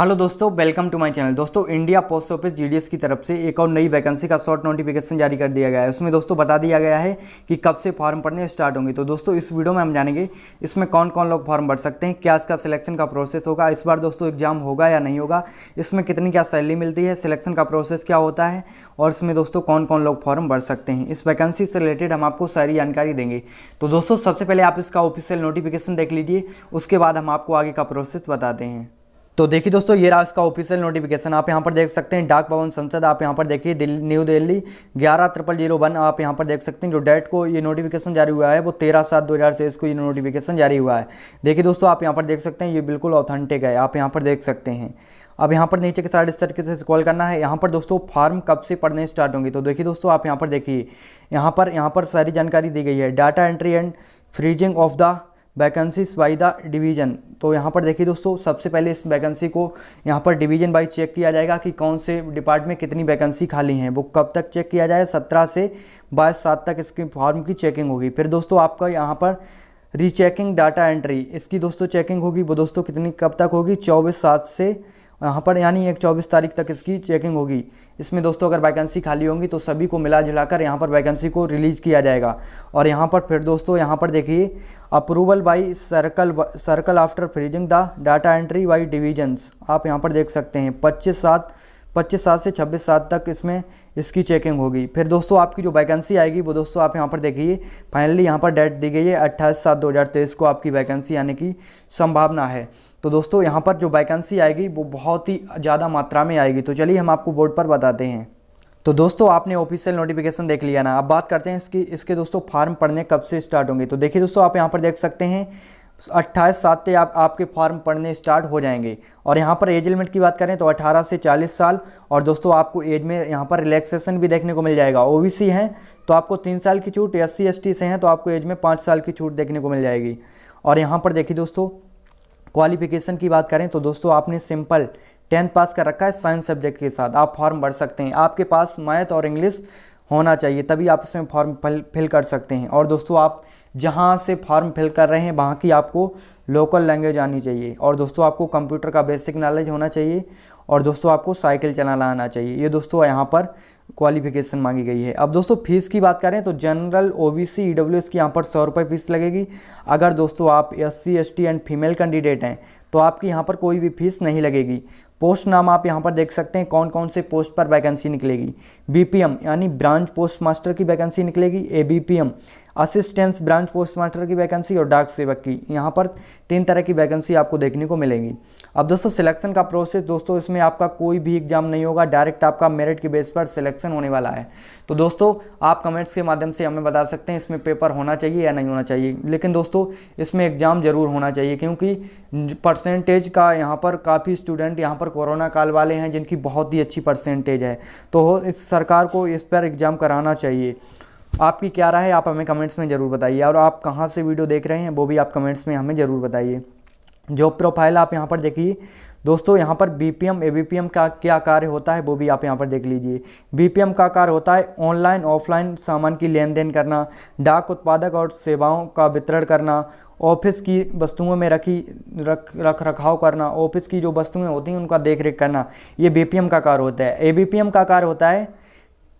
hello दोस्तों welcome to my channel दोस्तों India post office GDS की तरफ से एक और नई वैकेंसी का शॉर्ट नोटिफिकेशन जारी कर दिया गया है उसमें दोस्तों बता दिया गया है कि कब से फॉर्म भरने स्टार्ट होंगे तो दोस्तों इस वीडियो में हम जानेंगे इसमें कौन कौन लोग फॉर्म भर सकते हैं क्या इसका सिलेक्शन का प्रोसेस होगा इस बार दोस्तों एग्जाम होगा या नहीं होगा इसमें कितनी क्या सैलरी मिलती है सिलेक्शन का प्रोसेस क्या होता है और इसमें दोस्तों कौन कौन लोग फॉर्म भर सकते हैं इस वैकेंसी से रिलेटेड हम आपको सारी जानकारी देंगे तो दोस्तों सबसे पहले आप इसका ऑफिशियल नोटिफिकेशन देख लीजिए उसके बाद हम आपको आगे का प्रोसेस बताते हैं तो देखिए दोस्तों ये रहा इसका ऑफिशियल नोटिफिकेशन आप यहाँ पर देख सकते हैं डाक भवन संसद आप यहाँ पर देखिए न्यू दिल्ली ग्यारह ट्रिपल जीरो वन आप यहाँ पर देख सकते हैं जो डेट को ये नोटिफिकेशन जारी हुआ है वो तेरह सात दो हज़ार तेईस को ये नोटिफिकेशन जारी हुआ है देखिए दोस्तों आप यहाँ पर देख सकते हैं ये बिल्कुल ऑथेंटिक है आप यहाँ पर देख सकते हैं अब यहाँ पर नीचे के साइड इस तरीके से कॉल करना है यहाँ पर दोस्तों फॉर्म कब से पढ़ने स्टार्ट होंगे तो देखिए दोस्तों आप यहाँ पर देखिए यहाँ पर यहाँ पर सारी जानकारी दी गई है data entry and freezing of the vacancies by the division तो यहाँ पर देखिए दोस्तों सबसे पहले इस वैकेंसी को यहाँ पर डिवीज़न बाई चेक किया जाएगा कि कौन से डिपार्टमेंट कितनी वैकेंसी खाली हैं वो कब तक चेक किया जाए सत्रह से बाईस सात तक इसकी फॉर्म की चेकिंग होगी फिर दोस्तों आपका यहाँ पर रीचेकिंग डाटा एंट्री इसकी दोस्तों चेकिंग होगी वो दोस्तों कितनी कब तक होगी चौबीस सात से यहाँ पर यानी एक चौबीस तारीख तक इसकी चेकिंग होगी इसमें दोस्तों अगर वैकेंसी खाली होंगी तो सभी को मिला जुला कर यहाँ पर वैकेंसी को रिलीज़ किया जाएगा और यहाँ पर फिर दोस्तों यहाँ पर देखिए approval by circle circle after freezing the data entry by divisions आप यहाँ पर देख सकते हैं पच्चीस सात पच्चीस सात से छब्बीस सात तक इसमें इसकी चेकिंग होगी फिर दोस्तों आपकी जो वैकेंसी आएगी वो दोस्तों आप यहाँ पर देखिए फाइनली यहाँ पर डेट दी गई है अट्ठाईस सात दो हज़ार तेईस को आपकी वैकेंसी आने की संभावना है तो दोस्तों यहाँ पर जो वैकेंसी आएगी वो बहुत ही ज़्यादा मात्रा में आएगी तो चलिए हम आपको बोर्ड पर बताते हैं तो दोस्तों आपने ऑफिशियल नोटिफिकेशन देख लिया ना अब बात करते हैं इसकी इसके दोस्तों फार्म पढ़ने कब से स्टार्ट होंगे तो देखिए दोस्तों आप यहाँ पर देख सकते हैं अट्ठाईस सात से आप आपके फॉर्म पढ़ने स्टार्ट हो जाएंगे और यहाँ पर एज लिमिट की बात करें तो 18 से 40 साल और दोस्तों आपको एज में यहाँ पर रिलैक्सेशन भी देखने को मिल जाएगा ओबीसी हैं तो आपको तीन साल की छूट एस सी से हैं तो आपको एज में पाँच साल की छूट देखने को मिल जाएगी और यहाँ पर देखिए दोस्तों क्वालिफिकेशन की बात करें तो दोस्तों आपने सिंपल टेंथ पास कर रखा है साइंस सब्जेक्ट के साथ आप फॉर्म भर सकते हैं आपके पास मैथ और इंग्लिश होना चाहिए तभी आप उसमें फॉर्म फिल कर सकते हैं और दोस्तों आप जहाँ से फॉर्म फिल कर रहे हैं वहाँ की आपको लोकल लैंग्वेज आनी चाहिए और दोस्तों आपको कंप्यूटर का बेसिक नॉलेज होना चाहिए और दोस्तों आपको साइकिल चलाना आना चाहिए ये दोस्तों यहाँ पर क्वालिफिकेशन मांगी गई है अब दोस्तों फीस की बात करें तो general O B C E W S की यहाँ पर सौ रुपये फीस लगेगी अगर दोस्तों आप S C S T and female candidate हैं तो आपकी यहाँ पर कोई भी फीस नहीं लगेगी पोस्ट नाम आप यहाँ पर देख सकते हैं कौन कौन से पोस्ट पर वैकेंसी निकलेगी बी यानी ब्रांच पोस्ट मास्टर की वैकेंसी निकलेगी A assistance branch post master की वैकेंसी और डाक सेवक की यहाँ पर तीन तरह की वैकेंसी आपको देखने को मिलेंगी अब दोस्तों सिलेक्शन का प्रोसेस दोस्तों इसमें आपका कोई भी एग्जाम नहीं होगा डायरेक्ट आपका मेरिट के बेस पर सिलेक्शन होने वाला है तो दोस्तों आप कमेंट्स के माध्यम से हमें बता सकते हैं इसमें पेपर होना चाहिए या नहीं होना चाहिए लेकिन दोस्तों इसमें एग्ज़ाम ज़रूर होना चाहिए क्योंकि परसेंटेज का यहाँ पर काफ़ी स्टूडेंट यहाँ पर कोरोना काल वाले हैं जिनकी बहुत ही अच्छी परसेंटेज है तो इस सरकार को इस पर एग्ज़ाम कराना चाहिए आपकी क्या राय है आप हमें कमेंट्स में ज़रूर बताइए और आप कहाँ से वीडियो देख रहे हैं वो भी आप कमेंट्स में हमें ज़रूर बताइए जॉब प्रोफाइल आप यहाँ पर देखिए दोस्तों यहाँ पर B P M A B P M का क्या कार्य होता है वो भी आप यहाँ पर देख लीजिए बी पी एम का कार्य होता है ऑनलाइन ऑफलाइन सामान की लेन देन करना डाक उत्पादक और सेवाओं का वितरण करना ऑफिस की वस्तुओं में रखी रख रख रखाव करना ऑफिस की जो वस्तुएं होती हैं उनका देख रेख करना ये बी पी एम का कार्य होता है ए बी पी एम का कार्य होता है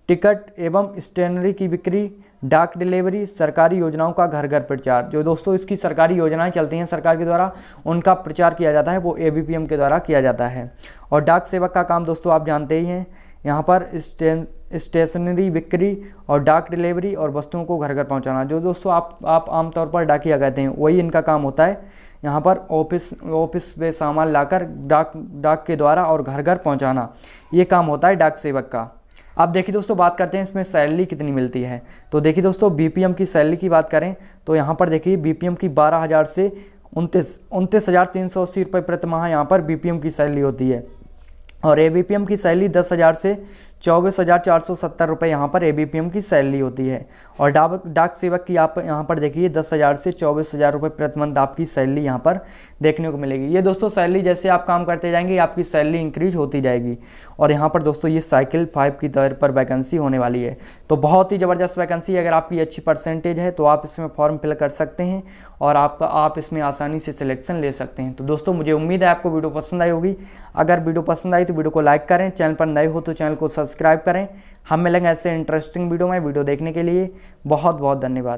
टिकट एवं स्टेनरी की बिक्री डाक डिलीवरी सरकारी योजनाओं का घर घर प्रचार जो दोस्तों इसकी सरकारी योजनाएं चलती हैं सरकार के द्वारा उनका प्रचार किया जाता है वो ए के द्वारा किया जाता है और डाक सेवक का काम दोस्तों आप जानते ही हैं यहाँ पर स्टेशनरी बिक्री और डाक डिलीवरी और वस्तुओं को घर घर पहुँचाना जो दोस्तों आप आप आमतौर पर डाकिया कहते हैं वही इनका काम होता है यहाँ पर ऑफिस ऑफिस में सामान लाकर डाक डाक के द्वारा और घर घर पहुँचाना ये काम होता है डाक सेवक का अब देखिए दोस्तों बात करते हैं इसमें सैलरी कितनी मिलती है तो देखिए दोस्तों बीपीएम की सैलरी की बात करें तो यहाँ पर देखिए बीपीएम की बारह हज़ार से उनतीस उनतीस हज़ार तीन सौ अस्सी रुपये प्रतिमाह यहाँ पर बीपीएम की सैलरी होती है और ए बी पी एम की सैलरी दस हज़ार से चौबीस हज़ार चार सौ सत्तर रुपये यहाँ पर ए बी पी एम की सैलरी होती है और डाक डाक सेवक की आप यहाँ पर देखिए दस हज़ार से चौबीस हज़ार रुपये प्रति मंथ आपकी सैलरी यहाँ पर देखने को मिलेगी ये दोस्तों सैलरी जैसे आप काम करते जाएंगे आपकी सैलरी इंक्रीज होती जाएगी और यहाँ पर दोस्तों ये साइकिल फाइव की दर पर वैकेंसी होने वाली है तो बहुत ही ज़बरदस्त वैकेंसी अगर आपकी अच्छी परसेंटेज है तो आप इसमें फॉर्म फिल कर सकते हैं और आप आप इसमें आसानी से सिलेक्शन ले सकते हैं तो दोस्तों मुझे उम्मीद है आपको वीडियो पसंद आई होगी अगर वीडियो पसंद आई तो वीडियो को लाइक करें चैनल पर नए हो तो चैनल को सब्सक्राइब सब्सक्राइब करें हम मिलेंगे ऐसे इंटरेस्टिंग वीडियो में वीडियो देखने के लिए बहुत बहुत धन्यवाद